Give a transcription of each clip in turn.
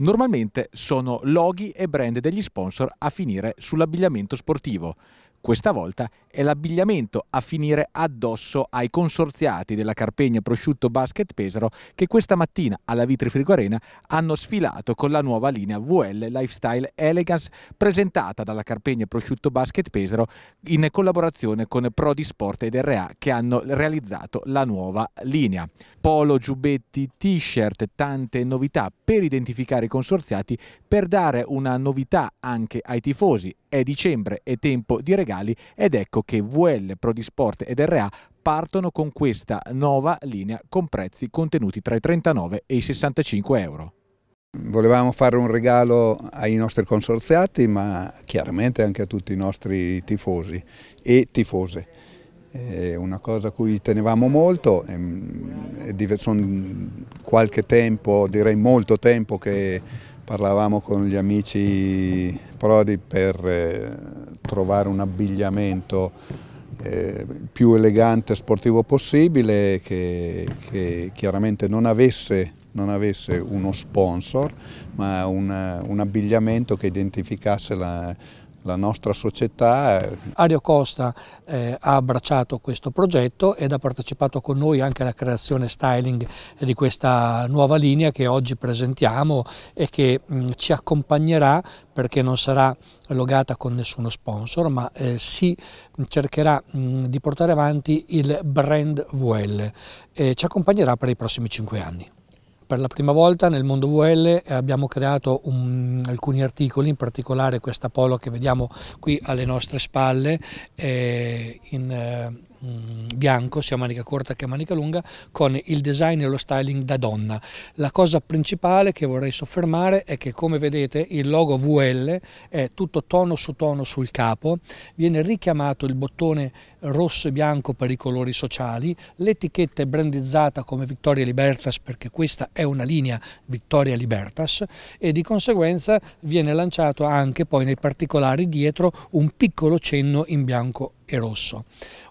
Normalmente sono loghi e brand degli sponsor a finire sull'abbigliamento sportivo. Questa volta è l'abbigliamento a finire addosso ai consorziati della Carpegna Prosciutto Basket Pesaro che questa mattina alla Vitri Frigorena hanno sfilato con la nuova linea VL Lifestyle Elegance presentata dalla Carpegna Prosciutto Basket Pesaro in collaborazione con Prodi Sport ed RA che hanno realizzato la nuova linea. Polo, giubbetti, t-shirt, tante novità per identificare i consorziati per dare una novità anche ai tifosi è dicembre, è tempo di regali ed ecco che VL, Prodisport ed RA partono con questa nuova linea con prezzi contenuti tra i 39 e i 65 euro. Volevamo fare un regalo ai nostri consorziati ma chiaramente anche a tutti i nostri tifosi e tifose. È una cosa a cui tenevamo molto, ehm, sono qualche tempo, direi molto tempo che parlavamo con gli amici Prodi per eh, trovare un abbigliamento eh, più elegante e sportivo possibile che, che chiaramente non avesse, non avesse, uno sponsor ma una, un abbigliamento che identificasse la, la nostra società. Ario Costa eh, ha abbracciato questo progetto ed ha partecipato con noi anche alla creazione styling di questa nuova linea che oggi presentiamo e che mh, mm, ci accompagnerà perché non sarà logata con nessuno sponsor ma eh, si cercherà mh, mm, di portare avanti il brand VL e eh, ci accompagnerà per i prossimi cinque anni. Per la prima volta nel mondo VL abbiamo creato un, alcuni articoli, in particolare questa polo che vediamo qui alle nostre spalle, eh, in, eh, Mm, bianco, sia manica corta che manica lunga, con il design e lo styling da donna. La cosa principale che vorrei soffermare è che come vedete il logo VL è tutto tono su tono sul capo, viene richiamato il bottone rosso e bianco per i colori sociali, l'etichetta è brandizzata come Victoria Libertas perché questa è una linea Victoria Libertas e di conseguenza viene lanciato anche poi nei particolari dietro un piccolo cenno in bianco e rosso.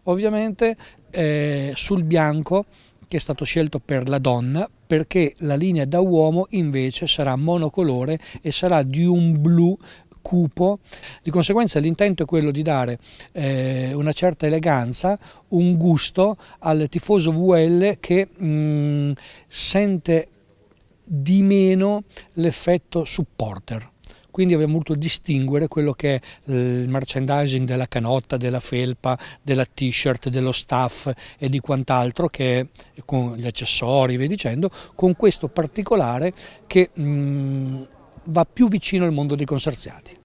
Ovviamente eh, sul bianco che è stato scelto per la donna perché la linea da uomo invece sarà monocolore e sarà di un blu cupo, di conseguenza l'intento è quello di dare eh, una certa eleganza, un gusto al tifoso VL che mh, mm, sente di meno l'effetto supporter quindi abbiamo voluto distinguere quello che è eh, il merchandising della canotta, della felpa, della t-shirt, dello staff e di quant'altro che con gli accessori, via dicendo, con questo particolare che mh, mm, va più vicino al mondo dei consorziati.